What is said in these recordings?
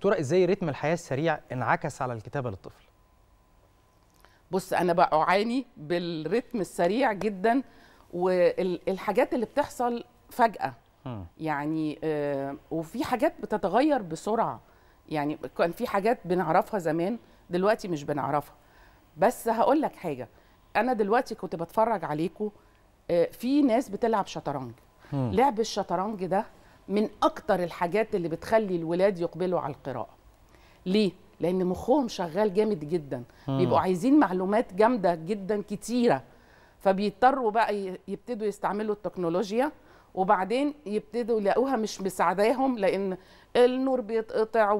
دكتوره ازاي رتم الحياه السريع انعكس على الكتابه للطفل بص انا بعاني بالرتم السريع جدا والحاجات اللي بتحصل فجاه يعني آه، وفي حاجات بتتغير بسرعه يعني كان في حاجات بنعرفها زمان دلوقتي مش بنعرفها بس هقول لك حاجه انا دلوقتي كنت بتفرج عليكم آه، في ناس بتلعب شطرنج لعب الشطرنج ده من اكتر الحاجات اللي بتخلي الولاد يقبلوا على القراءه ليه لان مخهم شغال جامد جدا مم. بيبقوا عايزين معلومات جامده جدا كتيره فبيضطروا بقى يبتدوا يستعملوا التكنولوجيا وبعدين يبتدوا يلاقوها مش مساعداهم لان النور بيتقطع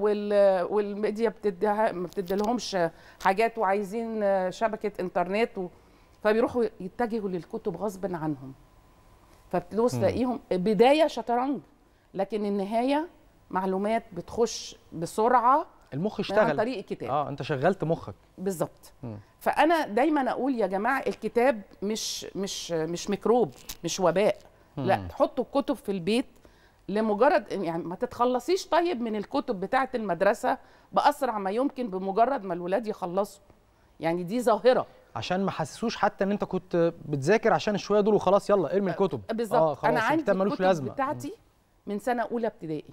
والميديا بتديها ما بتديلهمش حاجات وعايزين شبكه انترنت و... فبيروحوا يتجهوا للكتب غصب عنهم فبتلاقيهم بدايه شطرنج لكن النهايه معلومات بتخش بسرعه المخ اشتغل عن طريق الكتاب اه انت شغلت مخك بالظبط فانا دايما اقول يا جماعه الكتاب مش مش مش ميكروب مش وباء م. لا حطوا الكتب في البيت لمجرد يعني ما تتخلصيش طيب من الكتب بتاعه المدرسه باسرع ما يمكن بمجرد ما الولاد يخلصوا يعني دي ظاهره عشان ما حسسوش حتى ان انت كنت بتذاكر عشان الشويه دول وخلاص يلا ارمي الكتب بالظبط آه خلاص انا عندي الكتب لازمه بتاعتي م. من سنه اولى ابتدائي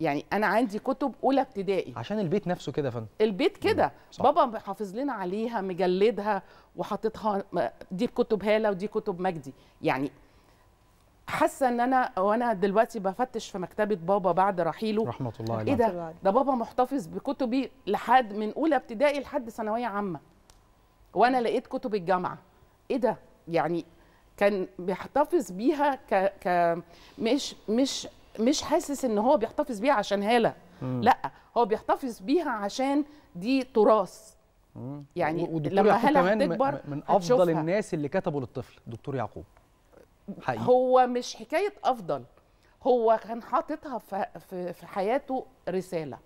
يعني انا عندي كتب اولى ابتدائي عشان البيت نفسه كده فن البيت كده بابا حافظ لنا عليها مجلدها وحاططها دي كتب هاله ودي كتب مجدي يعني حاسه ان انا وانا دلوقتي بفتش في مكتبه بابا بعد رحيله رحمه الله عليه ايه ده ده بابا محتفظ بكتبي لحد من اولى ابتدائي لحد ثانويه عامه وانا لقيت كتب الجامعه ايه ده يعني كان بيحتفظ بيها ك, ك مش مش مش حاسس ان هو بيحتفظ بيها عشان هاله لا هو بيحتفظ بيها عشان دي تراث يعني لما هاله هتكبر من افضل هتشوفها. الناس اللي كتبوا للطفل دكتور يعقوب حقيقي. هو مش حكايه افضل هو كان حاططها في في حياته رساله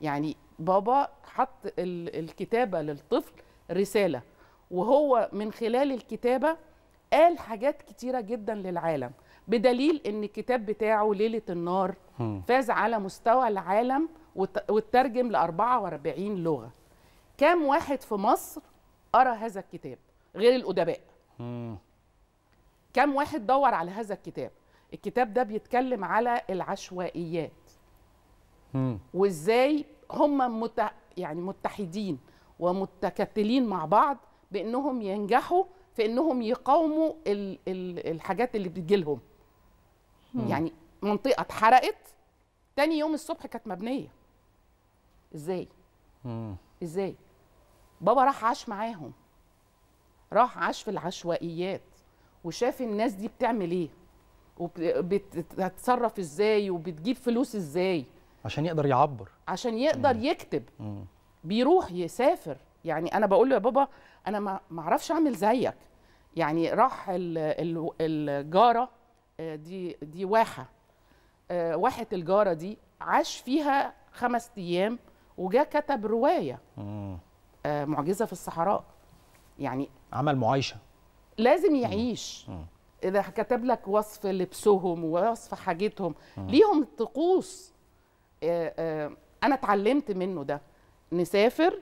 يعني بابا حط الكتابه للطفل رساله وهو من خلال الكتابه قال حاجات كتيره جدا للعالم بدليل ان الكتاب بتاعه ليله النار فاز على مستوى العالم وترجم ل 44 لغه كام واحد في مصر قرا هذا الكتاب غير الادباء كام واحد دور على هذا الكتاب الكتاب ده بيتكلم على العشوائيات وازاي هم مت... يعني متحدين ومتكتلين مع بعض بانهم ينجحوا في انهم يقاوموا الـ الـ الحاجات اللي بتجي لهم يعني منطقه اتحرقت تاني يوم الصبح كانت مبنيه ازاي مم. ازاي بابا راح عاش معاهم راح عاش في العشوائيات وشاف الناس دي بتعمل ايه وبتتصرف ازاي وبتجيب فلوس ازاي عشان يقدر يعبر عشان يقدر مم. يكتب مم. بيروح يسافر يعني انا بقول له يا بابا انا ما اعرفش اعمل زيك يعني راح الجاره آه، دي دي واحه آه، واحه الجاره دي عاش فيها خمس ايام وجا كتب روايه آه، معجزه في الصحراء يعني عمل معايشه لازم يعيش مم. اذا كتب لك وصف لبسهم ووصف حاجتهم مم. ليهم طقوس انا اتعلمت منه ده نسافر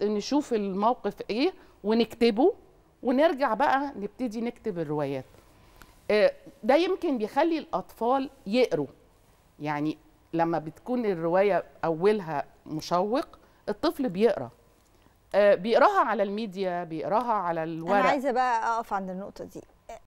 ونشوف الموقف ايه ونكتبه ونرجع بقى نبتدي نكتب الروايات آه، ده يمكن بيخلي الاطفال يقروا يعني لما بتكون الروايه اولها مشوق الطفل بيقرا آه، بيقراها على الميديا بيقراها على الورق انا عايزه بقى اقف عند النقطه دي